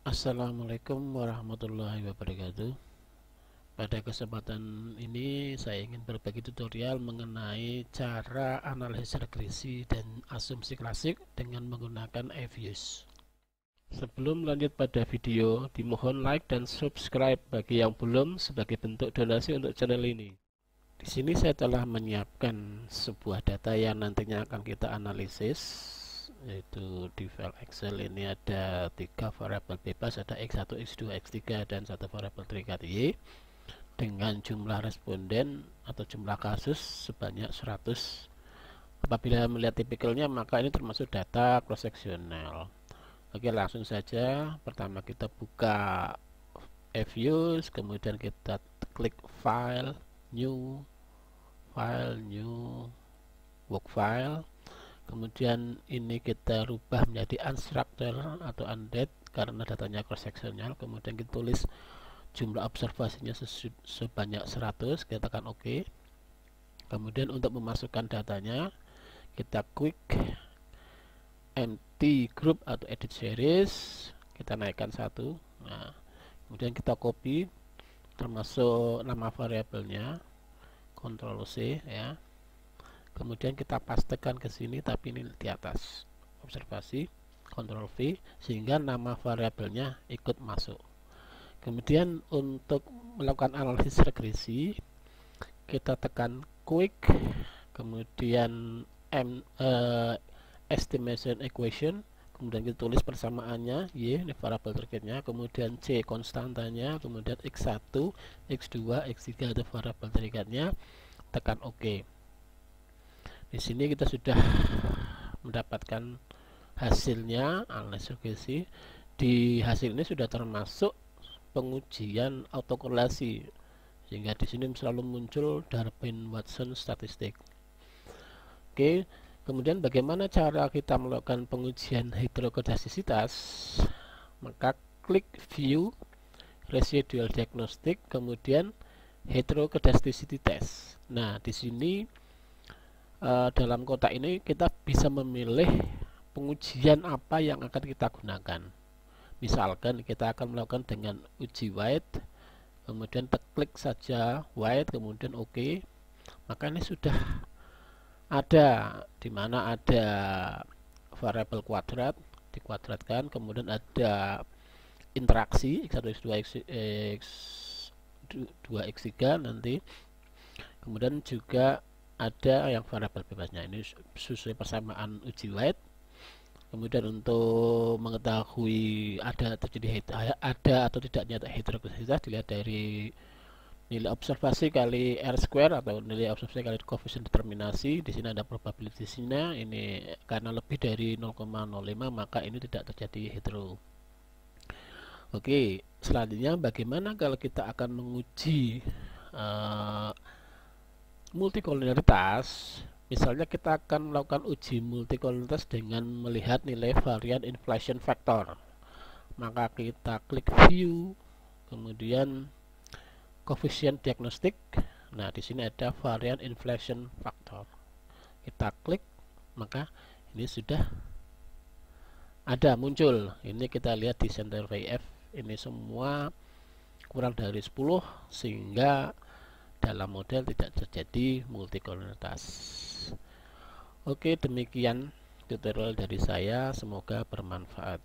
Assalamualaikum warahmatullahi wabarakatuh Pada kesempatan ini saya ingin berbagi tutorial mengenai cara analisis regresi dan asumsi klasik dengan menggunakan EVUS Sebelum lanjut pada video, dimohon like dan subscribe bagi yang belum sebagai bentuk donasi untuk channel ini Di sini saya telah menyiapkan sebuah data yang nantinya akan kita analisis yaitu di file Excel ini ada tiga variable bebas ada x1 x2 x3 dan satu variable terikat y dengan jumlah responden atau jumlah kasus sebanyak 100 apabila melihat tipikalnya maka ini termasuk data cross sectional oke langsung saja pertama kita buka fviews kemudian kita klik file new file new work file kemudian ini kita rubah menjadi unstructured atau undead karena datanya cross sectional kemudian kita tulis jumlah observasinya sebanyak 100 kita tekan OK kemudian untuk memasukkan datanya kita quick empty group atau edit series kita naikkan satu nah, kemudian kita copy termasuk nama variabelnya Ctrl C ya kemudian kita pastekan ke sini tapi ini di atas observasi Ctrl V sehingga nama variabelnya ikut masuk kemudian untuk melakukan analisis regresi kita tekan quick kemudian M, uh, estimation equation kemudian kita tulis persamaannya Y ini variabel targetnya kemudian C konstantanya kemudian X1 X2 X3 itu variabel targetnya tekan OK di sini kita sudah mendapatkan hasilnya analisis regresi di hasil ini sudah termasuk pengujian autokorelasi sehingga di sini selalu muncul Darwin Watson statistik. Oke, kemudian bagaimana cara kita melakukan pengujian heterokodasisitas? Maka klik view residual diagnostic kemudian heterokodasticity test. Nah, di sini Eh, dalam kotak ini kita bisa memilih pengujian apa yang akan kita gunakan misalkan kita akan melakukan dengan uji white kemudian klik saja white kemudian oke okay. maka ini sudah ada di mana ada variable kuadrat dikuadratkan kemudian ada interaksi x1 x2 x, x2 x3 nanti kemudian juga ada yang variabel bebasnya ini sesuai persamaan uji light kemudian untuk mengetahui ada terjadi eh, ada atau tidaknya heterogenitas dilihat dari nilai observasi kali R square atau nilai observasi kali koefisien determinasi di sini ada probabilitasnya ini karena lebih dari 0,05 maka ini tidak terjadi hetero oke selanjutnya bagaimana kalau kita akan menguji uh, multikolinearitas misalnya kita akan melakukan uji multikolinearitas dengan melihat nilai varian inflation factor maka kita klik view kemudian koefisien diagnostik nah di sini ada varian inflation factor kita klik maka ini sudah ada muncul ini kita lihat di center VF ini semua kurang dari 10 sehingga dalam model tidak terjadi multikolonitas. Oke, demikian tutorial dari saya, semoga bermanfaat.